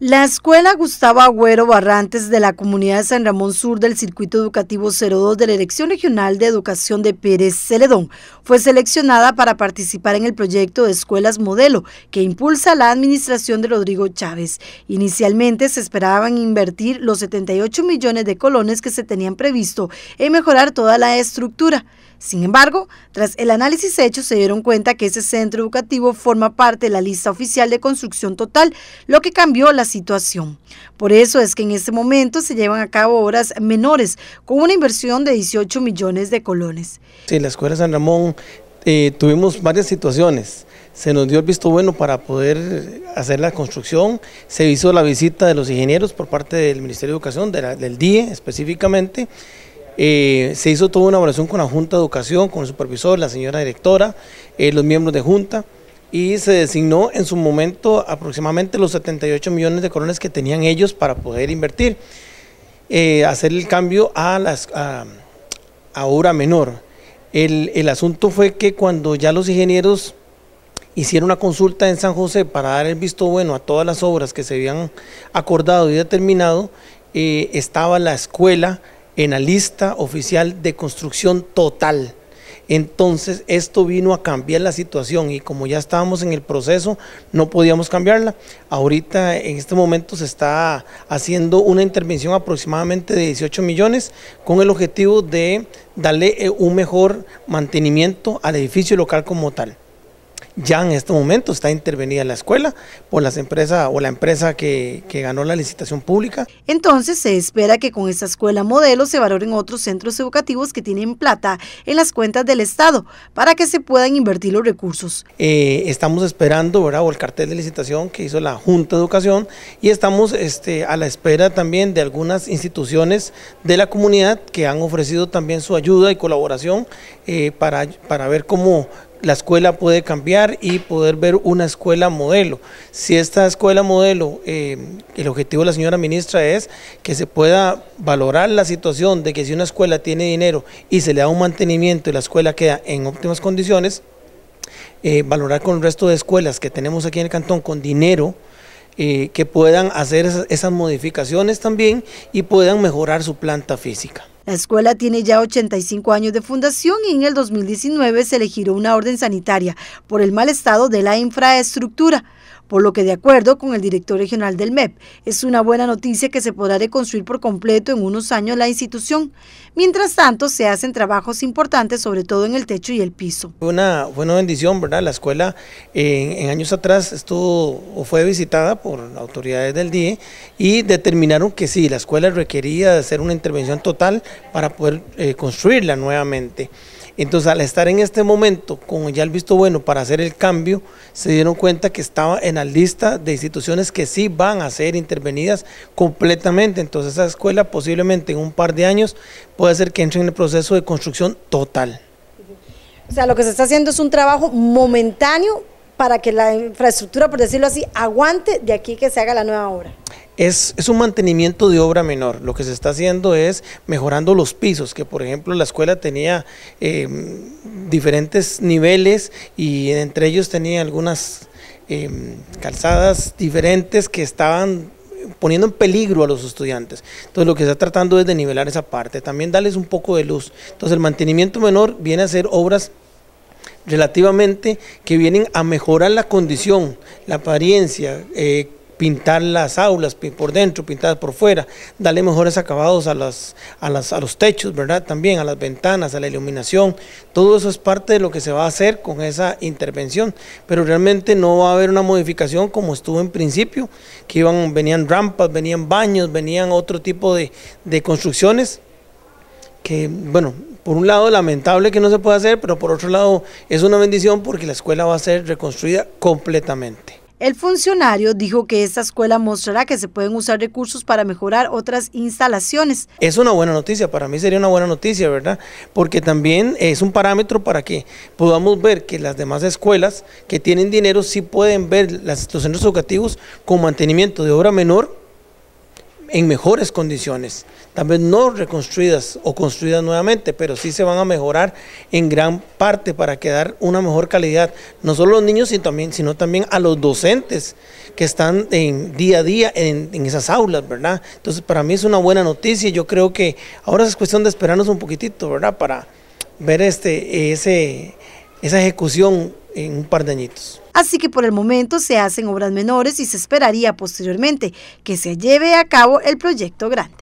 La Escuela Gustavo Agüero Barrantes de la Comunidad de San Ramón Sur del Circuito Educativo 02 de la Elección Regional de Educación de Pérez Celedón fue seleccionada para participar en el proyecto de Escuelas Modelo que impulsa la administración de Rodrigo Chávez. Inicialmente se esperaban invertir los 78 millones de colones que se tenían previsto en mejorar toda la estructura. Sin embargo, tras el análisis hecho se dieron cuenta que ese centro educativo forma parte de la lista oficial de construcción total, lo que cambió la situación. Por eso es que en este momento se llevan a cabo obras menores con una inversión de 18 millones de colones. Sí, la Escuela San Ramón eh, tuvimos varias situaciones. Se nos dio el visto bueno para poder hacer la construcción, se hizo la visita de los ingenieros por parte del Ministerio de Educación, del DIE específicamente, eh, se hizo toda una oración con la Junta de Educación, con el supervisor, la señora directora, eh, los miembros de Junta, y se designó en su momento aproximadamente los 78 millones de colones que tenían ellos para poder invertir, eh, hacer el cambio a, las, obra menor. El, asunto fue que cuando ya los ingenieros hicieron una consulta en San José para dar el visto bueno a todas las obras que se habían acordado y determinado, estaba la escuela en la lista oficial de construcción total. Entonces esto vino a cambiar la situación y como ya estábamos en el proceso no podíamos cambiarla. Ahorita en este momento se está haciendo una intervención aproximadamente de 18 millones con el objetivo de darle eh, un mejor mantenimiento al edificio local como tal ya en este momento está intervenida la escuela por las empresas o la empresa que, ganó la licitación pública. Entonces se espera que con esta escuela modelo se valoren otros centros educativos que tienen plata en las cuentas del Estado para que se puedan invertir los recursos. Eh, estamos esperando ¿verdad? el cartel de licitación que hizo la Junta de Educación y estamos este, a la espera también de algunas instituciones de la comunidad que han ofrecido también su ayuda y colaboración eh, para, para ver cómo la escuela puede cambiar y poder ver una escuela modelo. Si esta escuela modelo, eh, el objetivo de la señora ministra es que se pueda valorar la situación de que si una escuela tiene dinero y se le da un mantenimiento y la escuela queda en óptimas condiciones, eh, valorar con el resto de escuelas que tenemos aquí en el cantón con dinero, eh, que puedan hacer esas modificaciones también y puedan mejorar su planta física. La escuela tiene ya 85 años de fundación y en el 2019 se le una orden sanitaria por el mal estado de la infraestructura por lo que de acuerdo con el director regional del MEP, es una buena noticia que se podrá reconstruir por completo en unos años la institución. Mientras tanto, se hacen trabajos importantes, sobre todo en el techo y el piso. fue una bendición, ¿verdad? La escuela en, años atrás estuvo fue visitada por autoridades del DIE y determinaron que sí, la escuela requería hacer una intervención total para poder eh, construirla nuevamente. Entonces, al estar en este momento, con ya el visto bueno para hacer el cambio, se dieron cuenta que estaba en la lista de instituciones que sí van a ser intervenidas completamente. Entonces, esa escuela posiblemente en un par de años puede ser que entre en el proceso de construcción total. O sea, lo que se está haciendo es un trabajo momentáneo para que la infraestructura, por decirlo así, aguante de aquí que se haga la nueva obra es, un mantenimiento de obra menor. Lo que se está haciendo es mejorando los pisos, que por ejemplo la escuela tenía em, diferentes niveles y entre ellos tenía algunas em, calzadas diferentes que estaban poniendo en peligro a los estudiantes. Entonces lo que se está tratando es de nivelar esa parte, también darles un poco de luz. Entonces el mantenimiento menor viene a ser obras relativamente que vienen a mejorar la condición, la apariencia, eh, pintar las aulas por dentro, pintar por fuera, darle mejores acabados a, las, a, las, a los techos, ¿verdad? También a las ventanas, a la iluminación. Todo eso es parte de lo que se va a hacer con esa intervención, pero realmente no va a haber una modificación como estuvo en principio, que iban, venían rampas, venían baños, venían otro tipo de, de construcciones que, bueno, por un lado lamentable que no se pueda hacer, pero por otro lado es una bendición porque la escuela va a ser reconstruida completamente. El funcionario dijo que esta escuela mostrará que se pueden usar recursos para mejorar otras instalaciones. Es una buena noticia, para mí sería una buena noticia, ¿verdad? Porque también es un parámetro para que podamos ver que las demás escuelas que tienen dinero sí pueden ver las centros educativos con mantenimiento de obra menor en mejores condiciones, también no reconstruidas o construidas nuevamente, pero sí se van a mejorar en gran parte para quedar una mejor calidad, no solo a los niños, sino también, sino también a los docentes que están en, día a día en, esas aulas, ¿verdad? Entonces, para mí es una buena noticia y yo creo que ahora es cuestión de esperarnos un poquitito, ¿verdad? Para ver este, ese esa ejecución en un par de añitos. Así que por el momento se hacen obras menores y se esperaría posteriormente que se lleve a cabo el proyecto grande.